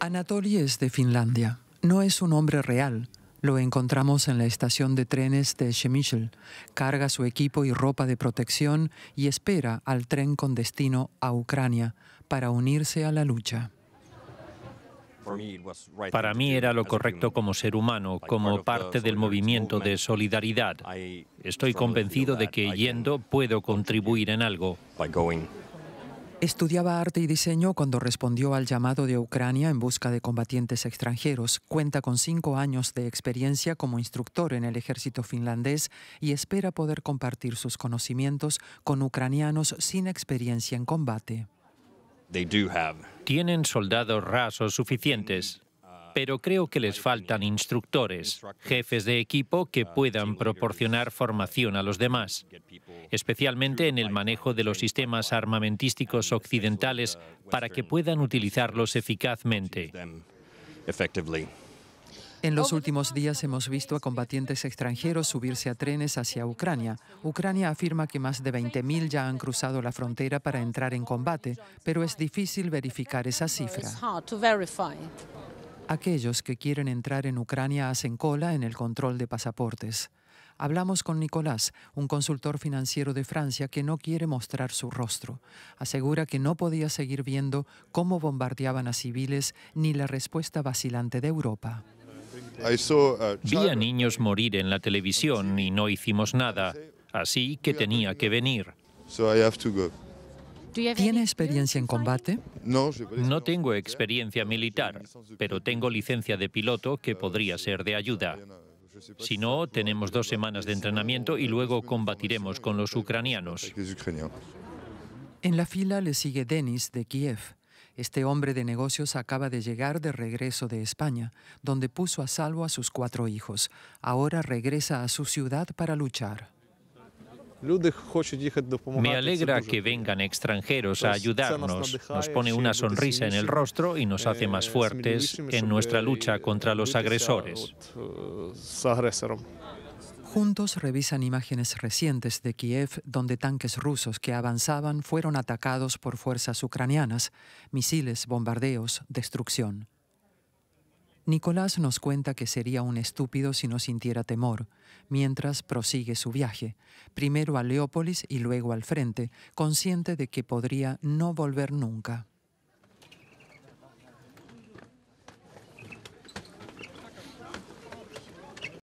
Anatoly es de Finlandia. No es un hombre real. Lo encontramos en la estación de trenes de Chemichel. Carga su equipo y ropa de protección y espera al tren con destino a Ucrania para unirse a la lucha. Para mí era lo correcto como ser humano, como parte del movimiento de solidaridad. Estoy convencido de que yendo puedo contribuir en algo. Estudiaba arte y diseño cuando respondió al llamado de Ucrania en busca de combatientes extranjeros. Cuenta con cinco años de experiencia como instructor en el ejército finlandés y espera poder compartir sus conocimientos con ucranianos sin experiencia en combate. Tienen soldados rasos suficientes pero creo que les faltan instructores, jefes de equipo que puedan proporcionar formación a los demás, especialmente en el manejo de los sistemas armamentísticos occidentales para que puedan utilizarlos eficazmente. En los últimos días hemos visto a combatientes extranjeros subirse a trenes hacia Ucrania. Ucrania afirma que más de 20.000 ya han cruzado la frontera para entrar en combate, pero es difícil verificar esa cifra. Aquellos que quieren entrar en Ucrania hacen cola en el control de pasaportes. Hablamos con Nicolás, un consultor financiero de Francia que no quiere mostrar su rostro. Asegura que no podía seguir viendo cómo bombardeaban a civiles ni la respuesta vacilante de Europa. Uh, Vi a niños morir en la televisión y no hicimos nada, así que tenía que venir. ¿Tiene experiencia en combate? No tengo experiencia militar, pero tengo licencia de piloto que podría ser de ayuda. Si no, tenemos dos semanas de entrenamiento y luego combatiremos con los ucranianos. En la fila le sigue Denis de Kiev. Este hombre de negocios acaba de llegar de regreso de España, donde puso a salvo a sus cuatro hijos. Ahora regresa a su ciudad para luchar. Me alegra que vengan extranjeros a ayudarnos. Nos pone una sonrisa en el rostro y nos hace más fuertes en nuestra lucha contra los agresores. Juntos revisan imágenes recientes de Kiev donde tanques rusos que avanzaban fueron atacados por fuerzas ucranianas, misiles, bombardeos, destrucción. Nicolás nos cuenta que sería un estúpido si no sintiera temor, mientras prosigue su viaje, primero a Leópolis y luego al frente, consciente de que podría no volver nunca.